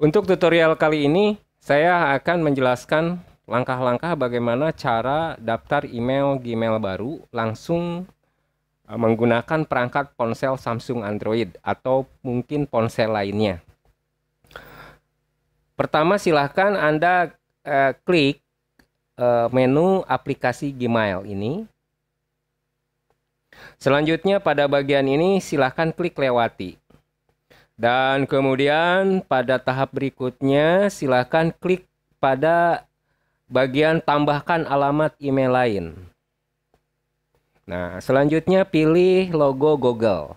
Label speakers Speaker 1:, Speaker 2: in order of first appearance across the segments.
Speaker 1: Untuk tutorial kali ini, saya akan menjelaskan langkah-langkah bagaimana cara daftar email Gmail baru langsung eh, menggunakan perangkat ponsel Samsung Android atau mungkin ponsel lainnya. Pertama, silahkan Anda eh, klik eh, menu aplikasi Gmail ini. Selanjutnya, pada bagian ini, silahkan klik lewati. Dan kemudian pada tahap berikutnya silahkan klik pada bagian tambahkan alamat email lain. Nah, selanjutnya pilih logo Google.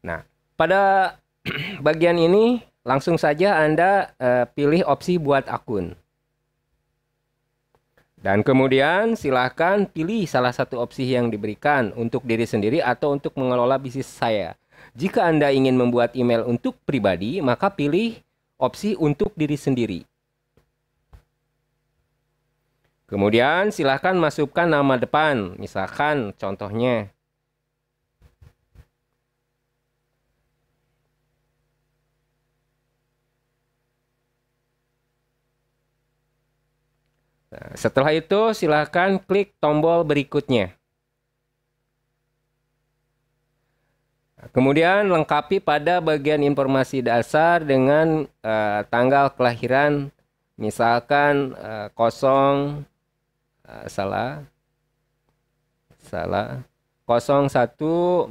Speaker 1: Nah, pada bagian ini langsung saja Anda uh, pilih opsi buat akun. Dan kemudian silahkan pilih salah satu opsi yang diberikan untuk diri sendiri atau untuk mengelola bisnis saya. Jika Anda ingin membuat email untuk pribadi, maka pilih opsi untuk diri sendiri. Kemudian silahkan masukkan nama depan, misalkan contohnya Nah, setelah itu silahkan klik tombol berikutnya. Nah, kemudian lengkapi pada bagian informasi dasar dengan uh, tanggal kelahiran, misalkan uh, kosong uh, salah salah 01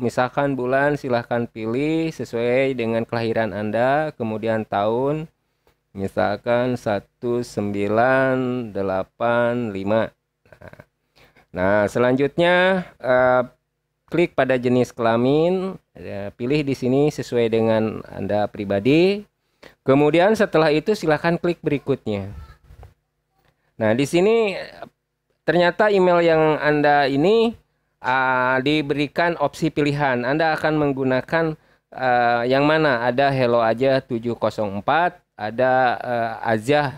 Speaker 1: misalkan bulan silahkan pilih sesuai dengan kelahiran Anda, kemudian tahun misalkan 1985 nah, selanjutnya eh, klik pada jenis kelamin ya, pilih di sini sesuai dengan Anda pribadi kemudian setelah itu silahkan klik berikutnya nah di sini ternyata email yang Anda ini uh, diberikan opsi pilihan Anda akan menggunakan uh, yang mana ada hello aja 704 ada uh, azah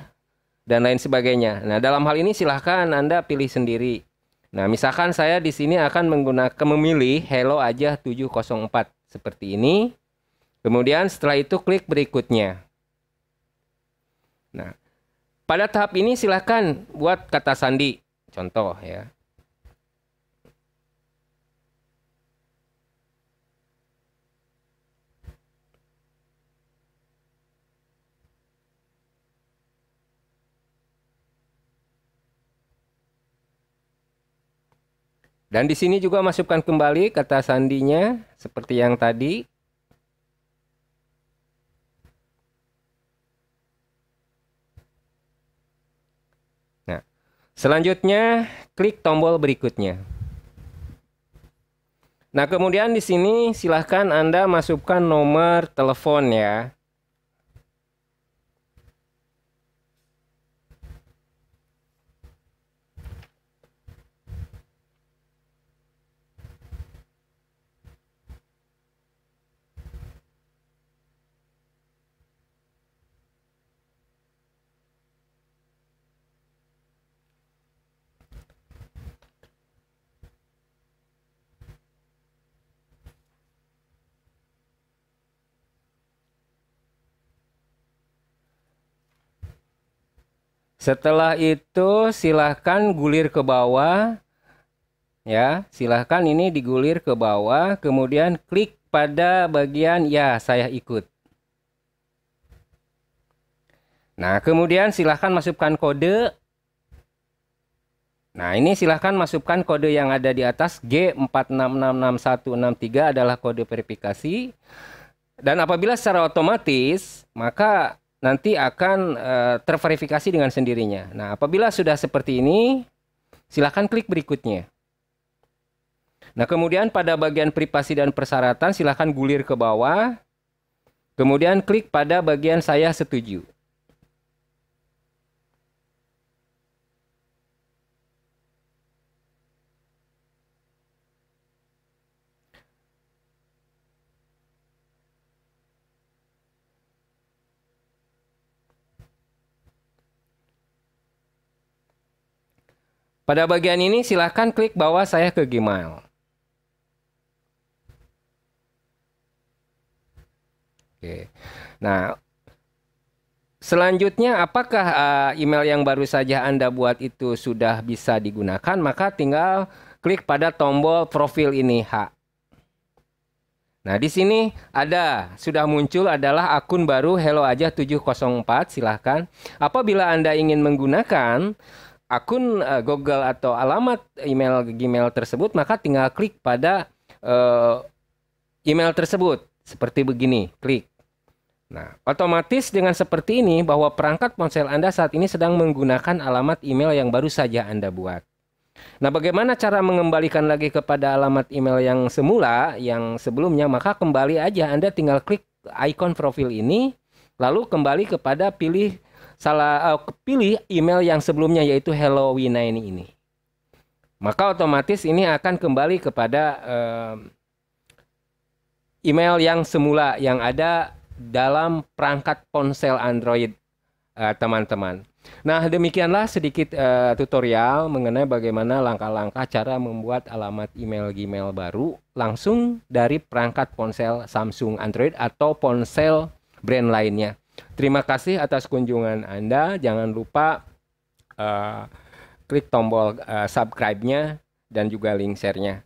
Speaker 1: dan lain sebagainya. Nah, dalam hal ini silahkan Anda pilih sendiri. Nah, misalkan saya di sini akan menggunakan memilih Hello aja 704 seperti ini. Kemudian setelah itu klik berikutnya. Nah, pada tahap ini silahkan buat kata sandi. Contoh ya. Dan di sini juga masukkan kembali kata sandinya seperti yang tadi. Nah, selanjutnya klik tombol berikutnya. Nah, kemudian di sini silahkan Anda masukkan nomor telepon ya. Setelah itu silahkan gulir ke bawah. Ya, silahkan ini digulir ke bawah. Kemudian klik pada bagian ya saya ikut. Nah, kemudian silahkan masukkan kode. Nah, ini silahkan masukkan kode yang ada di atas g 4666163 adalah kode verifikasi. Dan apabila secara otomatis, maka nanti akan uh, terverifikasi dengan sendirinya. Nah, apabila sudah seperti ini, silakan klik berikutnya. Nah, kemudian pada bagian privasi dan persyaratan silakan gulir ke bawah. Kemudian klik pada bagian saya setuju. Pada bagian ini silahkan klik bawah saya ke Gmail. Oke. Nah, Selanjutnya, apakah eh, email yang baru saja Anda buat itu sudah bisa digunakan? Maka tinggal klik pada tombol profil ini H. Nah, di sini ada sudah muncul adalah akun baru Hello Aja 704. Silahkan. Apabila Anda ingin menggunakan akun uh, Google atau alamat email Gmail tersebut, maka tinggal klik pada uh, email tersebut seperti begini, klik. Nah, otomatis dengan seperti ini bahwa perangkat ponsel Anda saat ini sedang menggunakan alamat email yang baru saja Anda buat. Nah, bagaimana cara mengembalikan lagi kepada alamat email yang semula yang sebelumnya? Maka kembali aja Anda tinggal klik ikon profil ini lalu kembali kepada pilih salah uh, pilih email yang sebelumnya yaitu hello ini ini. Maka otomatis ini akan kembali kepada uh, email yang semula yang ada dalam perangkat ponsel Android eh, teman-teman. Uh, nah demikianlah sedikit uh, tutorial mengenai bagaimana langkah-langkah cara membuat alamat email Gmail baru langsung dari perangkat ponsel Samsung Android atau ponsel brand lainnya. Terima kasih atas kunjungan Anda. Jangan lupa uh, klik tombol uh, subscribe-nya dan juga link share-nya.